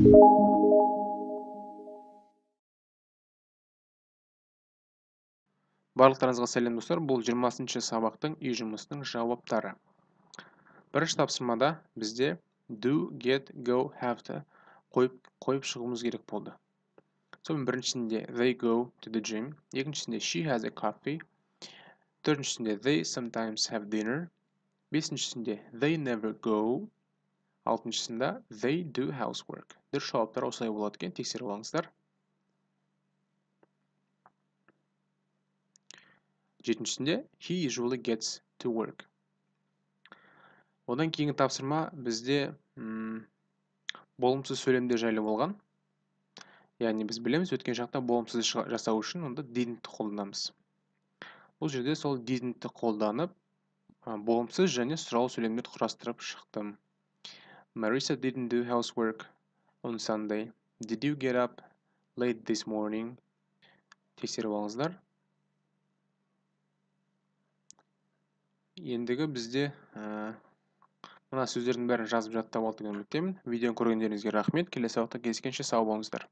барлықтарыңызға сәлем достар бұл 20 сабақтың үй жұмысының жауаптары бірінші тапсырмада бізде do get go have қойып, қойып шығуымыз керек болды сонымен біріншісінде they go to the gym екіншісінде she has a coffee төртіншісінде they sometimes have dinner бесіншісінде they never go алтыншысында they do housework дұрыс жауаптар осылай болады екен тексеріп алыңыздар жетіншісінде he usually gets to work одан кейінгі тапсырма бізде болымсыз сөйлемдер жайлы болған яғни біз білеміз өткен шақта болымсыз жасау үшін онда didn't қолданамыз бұл жерде сол didn't қолданып болымсыз және сұраулы сөйлемдерді құрастырып шықтым Marissa didn't do housework on Sunday. Did you get up late this morning? Тексеріп алыңыздар. Ендігі бізде ә, мына сөздердің бәрін жазып жаттап алды деген үміттемін. Видеоны көргендеріңізге рахмет. Келесі уақытта кездескенше сау болыңыздар.